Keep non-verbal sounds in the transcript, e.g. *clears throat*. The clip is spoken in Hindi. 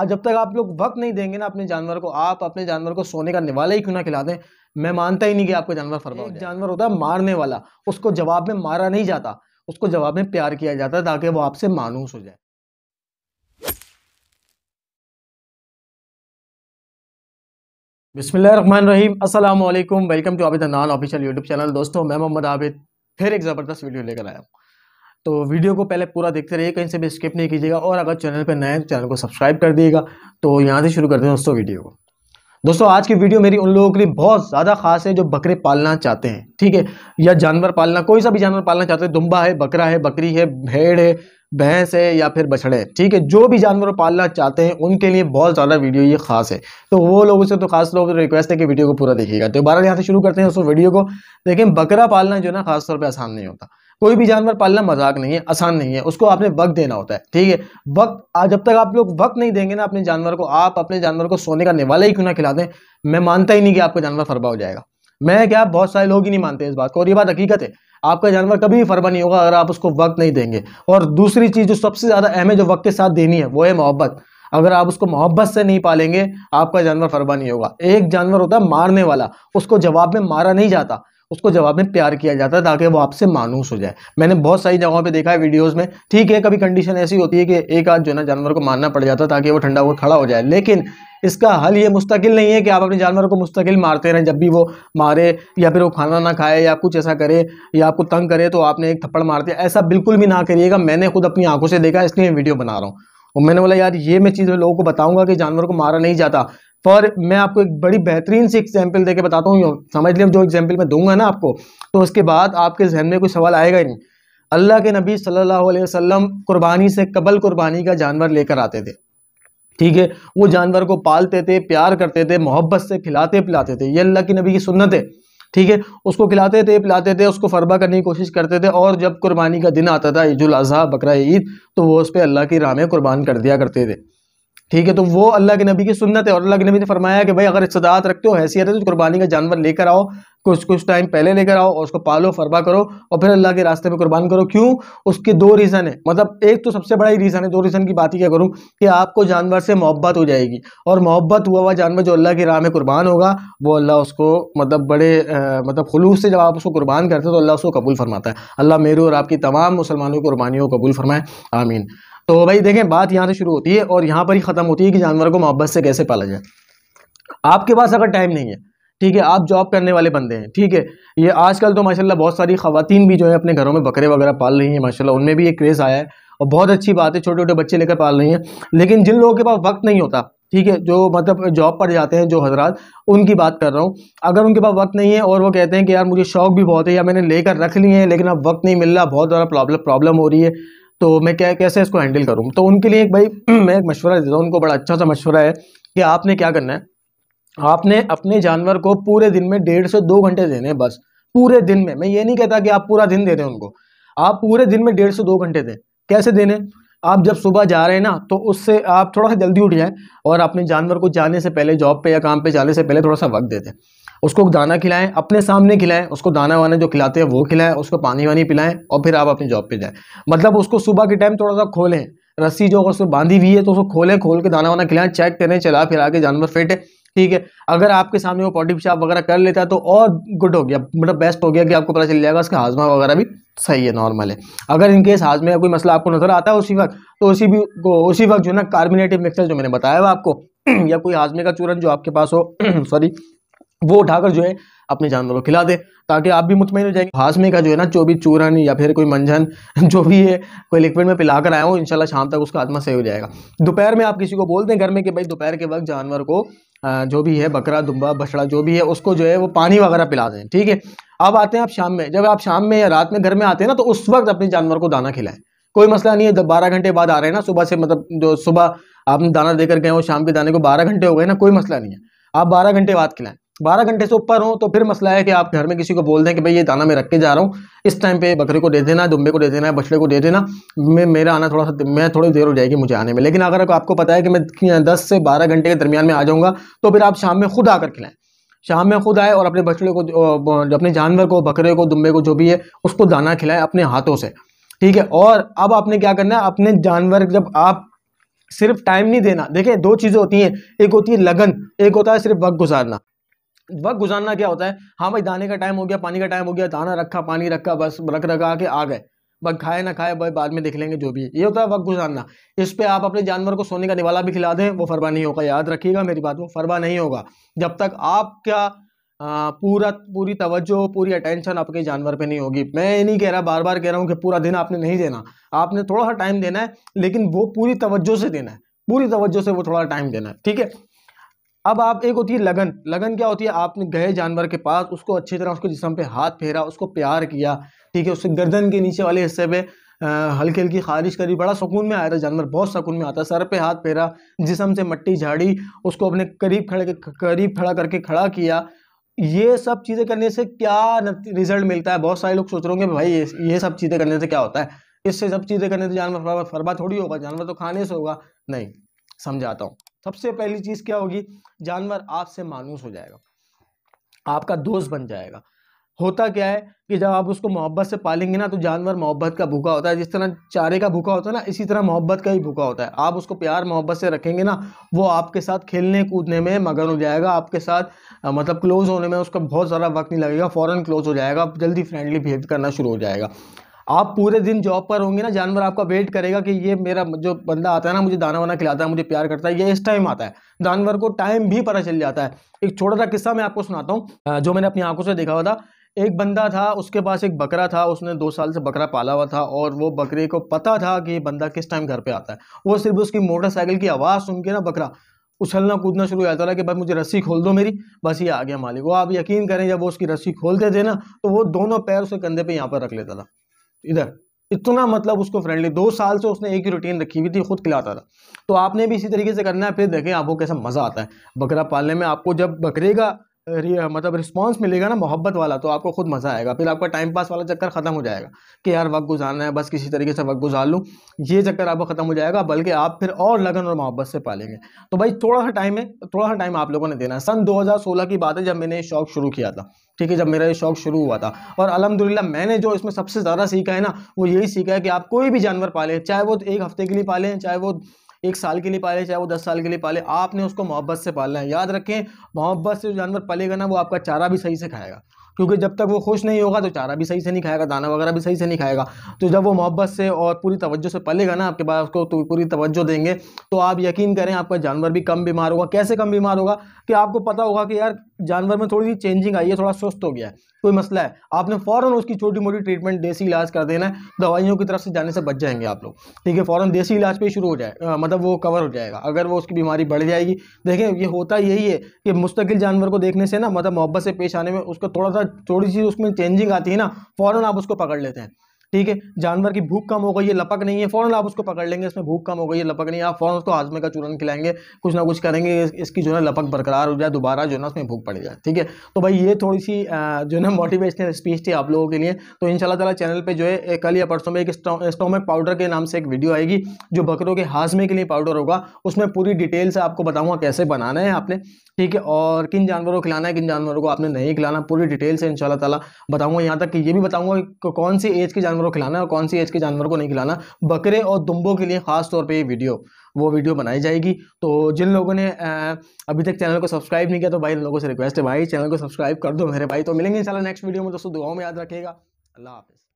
और जब तक आप लोग वक्त नहीं देंगे ना अपने जानवर को आप अपने जानवर को सोने का निवाला ही क्यों ना खिला दें मैं मानता ही नहीं कि आपका जानवर फरमा हो जानवर होता है मारने वाला उसको जवाब में मारा नहीं जाता उसको जवाब में प्यार किया जाता है ताकि वो आपसे मानूस हो जाए अस्सलाम वालेकुम वेलकम टू आबिद नान ऑफिशियल यूट्यूब चैनल दोस्तों मैं मोहम्मद आबिद फिर एक ज़बरदस्त वीडियो लेकर आया हूँ तो वीडियो को पहले पूरा देखते रहिए कहीं से भी स्किप नहीं कीजिएगा और अगर चैनल पर नए हैं तो चैनल को सब्सक्राइब कर दिएगा तो यहाँ से शुरू करते हैं दोस्तों वीडियो को दोस्तों आज की वीडियो मेरी उन लोगों के लिए बहुत ज़्यादा खास है जो बकरे पालना चाहते हैं ठीक है या जानवर पालना कोई सा भी जानवर पालना चाहते हैं दुम्बा है बकरा है बकरी है भेड़ है भैंस है या फिर बछड़े ठीक है जो भी जानवर पालना चाहते हैं उनके लिए बहुत ज़्यादा वीडियो ये खास है तो वो लोगों से तो खास लोग तो रिक्वेस्ट है कि वीडियो को पूरा देखिएगा तो दोबारा यहाँ से शुरू करते हैं उस वीडियो को लेकिन बकरा पालना जो है ना खासतौर पर आसान नहीं होता कोई भी जानवर पालना मजाक नहीं है आसान नहीं है उसको आपने वक्त देना होता है ठीक है वक्त जब तक आप लोग वक्त नहीं देंगे ना अपने जानवर को आप अपने जानवर को सोने का निवाला ही क्यों ना खिला दें मैं मानता ही नहीं कि आपका जानवर फरबा हो जाएगा मैं क्या बहुत सारे लोग ही नहीं मानते इस बात को और ये बात हकीकत है आपका जानवर कभी फरबा नहीं होगा अगर आप उसको वक्त नहीं देंगे और दूसरी चीज़ जो सबसे ज़्यादा अहम है जो वक्त के साथ देनी है वो है मोहब्बत अगर आप उसको मोहब्बत से नहीं पालेंगे आपका जानवर फरबा नहीं होगा एक जानवर होता है मारने वाला उसको जवाब में मारा नहीं जाता उसको हम्म। जवाब में प्यार किया जाता है ताकि वो आपसे मानूस हो जाए मैंने बहुत सारी जगहों पे देखा है वीडियोस में ठीक है कभी कंडीशन ऐसी होती है कि एक आध जो ना जानवर को मारना पड़ जाता है ताकि वो ठंडा होकर खड़ा हो जाए लेकिन इसका हल ये मुस्तकिल नहीं है कि आप अपने जानवर को मुस्तकिल मारते रहें जब भी वो मारे या फिर वो खाना ना खाए या कुछ ऐसा करे या आपको तंग करे तो आपने एक थप्पड़ मारते ऐसा बिल्कुल भी ना करिएगा मैंने खुद अपनी आंखों से देखा इसलिए मैं वीडियो बना रहा हूँ और मैंने बोला यार ये मैं चीज़ लोगों को बताऊंगा कि जानवर को मारा नहीं जाता पर मैं आपको एक बड़ी बेहतरीन सी एग्जाम्पल देके बताता हूँ समझ लिया जो एग्जाम्पल मैं दूंगा ना आपको तो उसके बाद आपके जहन में कोई सवाल आएगा ही नहीं अल्लाह के नबी सल्लल्लाहु अलैहि वसल्लम कुर्बानी से कबल कुर्बानी का जानवर लेकर आते थे ठीक है वो जानवर को पालते थे प्यार करते थे मोहब्बत से खिलाते पिलाते थे ये अल्लाह के नबी की सुन्नत है ठीक है उसको खिलाते थे पिलाते थे उसको फरबा करने की कोशिश करते थे और जब कुर्बानी का दिन आता था उल अजहा बकरा ईद तो वो उस पर अल्लाह की राह में कुर्बान कर दिया करते थे ठीक है तो वो अल्लाह के नबी की सुन्नत है और अल्लाह के नबी ने फरमाया कि भाई अगर इस्तात रखते हो हैसियत है तो कुर्बानी का जानवर लेकर आओ कुछ कुछ टाइम पहले लेकर आओ और उसको पालो फरबा करो और फिर अल्लाह के रास्ते में कुर्बान करो क्यों उसके दो रीज़न है मतलब एक तो सबसे बड़ा ही रीज़न है दो रीज़न की बात ही क्या करूँ कि आपको जानवर से मोहब्बत हो जाएगी और मोहब्बत हुआ हुआ जानवर जो अल्लाह की राह में कुर्बान होगा वो अल्लाह उसको मतलब बड़े आ, मतलब खलूस से जब आप उसको कुर्बान करते हो तो अल्लाह उसको कबूल फरमाता है अल्लाह मेरू और आपकी तमाम मुसलमानों की कुर्बानियों को कबूल फरमाए आमीन तो भाई देखें बात यहाँ से शुरू होती है और यहाँ पर ही ख़त्म होती है कि जानवर को मोहब्बत से कैसे पाला जाए आपके पास अगर टाइम नहीं है ठीक है आप जॉब करने वाले बंदे हैं ठीक है ये आजकल तो माशाला बहुत सारी खातन भी जो है अपने घरों में बकरे वगैरह पाल रही हैं माशाला उनमें भी ये क्रेज़ आया है और बहुत अच्छी बात है छोटे छोटे बच्चे लेकर पाल रही हैं लेकिन जिन लोगों के पास वक्त नहीं होता ठीक है जो मतलब जॉब पर जाते हैं जो हजरात उनकी बात कर रहा हूँ अगर उनके पास वक्त नहीं है और वो कहते हैं कि यार मुझे शौक भी बहुत है या मैंने लेकर रख लिए हैं लेकिन अब वक्त नहीं मिल रहा बहुत ज़्यादा प्रॉब्लम प्रॉब्लम हो रही है तो मैं क्या कैसे इसको हैंडल करूँ तो उनके लिए एक भाई *clears throat* मैं एक मशवरा देता हूँ उनको बड़ा अच्छा सा मशवरा है कि आपने क्या करना है आपने अपने जानवर को पूरे दिन में डेढ़ से दो घंटे देने बस पूरे दिन में मैं ये नहीं कहता कि आप पूरा दिन दे दें उनको आप पूरे दिन में डेढ़ से दो घंटे दें कैसे देने आप जब सुबह जा रहे हैं ना तो उससे आप थोड़ा सा जल्दी उठ जाएं और अपने जानवर को जाने से पहले जॉब पे या काम पे जाने से पहले थोड़ा सा वक्त दे दें उसको दाना खिलाएं अपने सामने खिलाएं उसको दाना वाना जो खिलाते हैं वो खिलाएं उसको पानी वानी पिलाएं और फिर आप अपनी जॉब पे जाएं मतलब उसको सुबह के टाइम थोड़ा सा खोलें रस्सी जो उसमें बांधी हुई है तो उसको खोलें खोल के दाना वाना खिलाएं चेक करें चला फिर आके जानवर फिट है ठीक है अगर आपके सामने वो पॉटी पिशाब वगैरह कर लेता है तो और गुड हो गया मतलब बेस्ट हो गया कि आपको पता चल जाएगा उसका हाजमा वगैरह भी सही है नॉर्मल है अगर इनकेस हाजमे का कोई मसला आपको नज़र आता है उसी वक्त तो उसी भी उसी वक्त जो है ना कार्बोनेटिव मिक्सर जो मैंने बताया हुआ आपको *clears throat* या कोई हाजमे का चूरन जो आपके पास हो सॉरी *clears throat* वो उठाकर जो है अपने जानवरों को खिला दे ताकि आप भी मुतमिन हो जाएंगे हाजमे का जो है ना जो भी चूरन या फिर कोई मंझन *laughs* जो भी है कोई लिक्विड में पिला कर आया हो इनशाला शाम तक उसका आत्मा सही हो जाएगा दोपहर में आप किसी को बोल दें घर में कि भाई दोपहर के वक्त जानवर को जो भी है बकरा दुम्बा बछड़ा जो भी है उसको जो है वो पानी वगैरह पिला दें ठीक है अब आते हैं आप शाम में जब आप शाम में या रात में घर में आते हैं ना तो उस वक्त अपने जानवर को दाना खिलाएं कोई मसला नहीं है जब बारह घंटे बाद आ रहे हैं ना सुबह से मतलब जो सुबह आपने दाना देकर गए हो शाम के दाने को बारह घंटे हो गए ना कोई मसला नहीं है आप बारह घंटे बाद खिलाएं बारह घंटे से ऊपर हो तो फिर मसला है कि आप घर में किसी को बोल दें कि भाई ये दाना मैं रख के जा रहा हूँ इस टाइम पे बकरे को दे देना दुम्बे को दे देना बछड़े को दे देना मैं मेरा आना थोड़ा सा मैं थोड़ी देर हो जाएगी मुझे आने में लेकिन अगर आपको पता है कि मैं दस से बारह घंटे के दरमियान में आ जाऊँगा तो फिर आप शाम में खुद आकर खिलाएं शाम में खुद आए और अपने बछड़े को अपने जानवर को बकरे को दुम्बे को जो भी है उसको दाना खिलाएं अपने हाथों से ठीक है और अब आपने क्या करना है अपने जानवर जब आप सिर्फ टाइम नहीं देना देखिए दो चीज़ें होती हैं एक होती है लगन एक होता है सिर्फ वक्त गुजारना वक्त गुजारना क्या होता है हाँ भाई दाने का टाइम हो गया पानी का टाइम हो गया दाना रखा पानी रखा बस रख रखा के आ गए बस खाए ना खाए भाई बाद में देख लेंगे जो भी ये होता है वक्त गुजारना इस पर आप अपने जानवर को सोने का निवाला भी खिला दें वो फरवा नहीं होगा याद रखिएगा मेरी बात वो फरवा नहीं होगा जब तक आपका आ, पूरा पूरी तवज्जो पूरी अटेंशन आपके जानवर पे नहीं होगी मैं ये नहीं कह रहा बार बार कह रहा हूँ कि पूरा दिन आपने नहीं देना आपने थोड़ा सा टाइम देना है लेकिन वो पूरी तवज्जो से देना है पूरी तवज्जो से वो थोड़ा टाइम देना है ठीक है अब आप एक होती है लगन लगन क्या होती है आपने गए जानवर के पास उसको अच्छी तरह उसके जिसम पे हाथ फेरा उसको प्यार किया ठीक है उससे गर्दन के नीचे वाले हिस्से पे हल्की हल्की खारिश करी बड़ा सुकून में आया था जानवर बहुत सुकून में आता सर पे हाथ फेरा जिसम से मट्टी झाड़ी उसको अपने करीब खड़े करीब खड़ा करके खड़ा किया ये सब चीज़ें करने से क्या रिजल्ट मिलता है बहुत सारे लोग सोच रहे होंगे भाई ये ये सब चीज़ें करने से क्या होता है इससे सब चीज़ें करने से जानवर फरबा थोड़ी होगा जानवर तो खाने से होगा नहीं समझाता हूँ सबसे पहली चीज़ क्या होगी जानवर आपसे मानूस हो जाएगा आपका दोस्त बन जाएगा होता क्या है कि जब आप उसको मोहब्बत से पालेंगे ना तो जानवर मोहब्बत का भूखा होता है जिस तरह चारे का भूखा होता है ना इसी तरह मोहब्बत का ही भूखा होता है आप उसको प्यार मोहब्बत से रखेंगे ना वो आपके साथ खेलने कूदने में मगन हो जाएगा आपके साथ आ, मतलब क्लोज़ होने में उसका बहुत ज़्यादा वक्त नहीं लगेगा फ़ौरन क्लोज़ हो जाएगा जल्दी फ्रेंडली बिहेव करना शुरू हो जाएगा आप पूरे दिन जॉब पर होंगे ना जानवर आपका वेट करेगा कि ये मेरा जो बंदा आता है ना मुझे दाना वाना खिलाता है मुझे प्यार करता है ये इस टाइम आता है जानवर को टाइम भी पता चल जाता है एक छोटा सा किस्सा मैं आपको सुनाता हूँ जो मैंने अपनी आंखों से देखा हुआ था एक बंदा था उसके पास एक बकरा था उसने दो साल से बकरा पाला हुआ था और वो बकरे को पता था कि बंदा किस टाइम घर पे आता है वो सिर्फ उसकी मोटरसाइकिल की आवाज़ सुन के ना बकरा उछलना कूदना शुरू हो जाता था कि भाई मुझे रस्सी खोल दो मेरी बस ये आ गया मालिक वो आप यकीन करें जब वो उसकी रस्सी खोलते थे ना तो वो दोनों पैर उसे कंधे पे यहाँ पर रख लेता था इधर इतना मतलब उसको फ्रेंडली दो साल से उसने एक ही रूटीन रखी हुई थी खुद खिलाता था तो आपने भी इसी तरीके से करना है फिर देखें आपको कैसा मज़ा आता है बकरा पालने में आपको जब बकरे का मतलब रिस्पांस मिलेगा ना मोहब्बत वाला तो आपको खुद मज़ा आएगा फिर आपका टाइम पास वाला चक्कर ख़त्म हो जाएगा कि यार वक्त गुजारना है बस किसी तरीके से वक्त गुजार लूँ ये चक्कर आपका ख़त्म हो जाएगा बल्कि आप फिर और लगन और मोहब्बत से पालेंगे तो भाई थोड़ा सा टाइम है थोड़ा सा टाइम आप लोगों ने देना है सन दो की बात है जब मैंने ये शौक़ शुरू किया था ठीक है जब मेरा ये शौक़ शुरू हुआ था और अलहमदिल्ला मैंने जो इसमें सबसे ज़्यादा सीखा है ना वो यही सीखा है कि आप कोई भी जानवर पालें चाहे वो एक हफ्ते के लिए पालें चाहे वो एक साल के लिए पाले चाहे वो दस साल के लिए पाले आपने उसको मोहब्बत से पालना है याद रखें मोहब्बत से जो जानवर पलेगा ना वो आपका चारा भी सही से खाएगा क्योंकि जब तक वो खुश नहीं होगा तो चारा भी सही से नहीं खाएगा दाना वगैरह भी सही से नहीं खाएगा तो जब वो मोहब्बत से और पूरी तवज्जो से पलेगा ना आपके पास उसको तो पूरी तवज्जो देंगे तो आप यकीन करें आपका जानवर भी कम बीमार होगा कैसे कम बीमार होगा कि आपको पता होगा कि यार जानवर में थोड़ी सी चेंजिंग आई है थोड़ा सुस्त हो गया है कोई मसला है आपने फ़ौरन उसकी छोटी मोटी ट्रीटमेंट देसी इलाज कर देना है दवाइयों की तरफ से जाने से बच जाएंगे आप लोग ठीक है फ़ौरन देसी इलाज पे शुरू हो जाए मतलब वो कवर हो जाएगा अगर वो उसकी बीमारी बढ़ जाएगी देखें ये होता यही है कि मुस्तकिल जानवर को देखने से ना मतलब मोहब्बत से पेश आने में उसको थोड़ा सा थोड़ी सी उसमें चेंजिंग आती है ना फौर आप उसको पकड़ लेते हैं ठीक है जानवर की भूख कम हो गई है लपक नहीं है फ़ौरन आप उसको पकड़ लेंगे इसमें भूख कम हो गई है लपक नहीं है आप फ़ौरन उसको हाजमे का चूरन खिलाएंगे कुछ ना कुछ करेंगे इसकी जो है लपक बरकरार हो जाए दोबारा जो है ना उसमें भूख पड़ जाए ठीक है तो भाई ये थोड़ी सी जो है ना मोटिवेशनल स्पीच थी आप लोगों के लिए तो इन तला चैनल पर जो है कल या परसों में एक स्टोमिक पाउडर के नाम से एक वीडियो आएगी जो बकरों के हाजमे के लिए पाउडर होगा उसमें पूरी डिटेल से आपको बताऊँगा कैसे बनाना है आपने ठीक है और किन जानवरों को खिलाना है किन जानवरों को आपने नहीं खिलाना पूरी डिटेल से इन ताला बताऊँगा यहाँ तक कि ये भी बताऊँगा कौन सी एज के जानवर जानवर को खिलाना है और कौन सी एज के जानवर को नहीं खिलाना बकरे और दुम्बों के लिए ख़ास तौर पे ये वीडियो वो वीडियो बनाई जाएगी तो जिन लोगों ने अभी तक चैनल को सब्सक्राइब नहीं किया तो भाई इन लोगों से रिक्वेस्ट है भाई चैनल को सब्सक्राइब कर दो मेरे भाई तो मिलेंगे इंशाल्लाह नेक्स्ट वीडियो में दोस्तों दुआओं में याद रखिएगा अल्लाह हाफिज़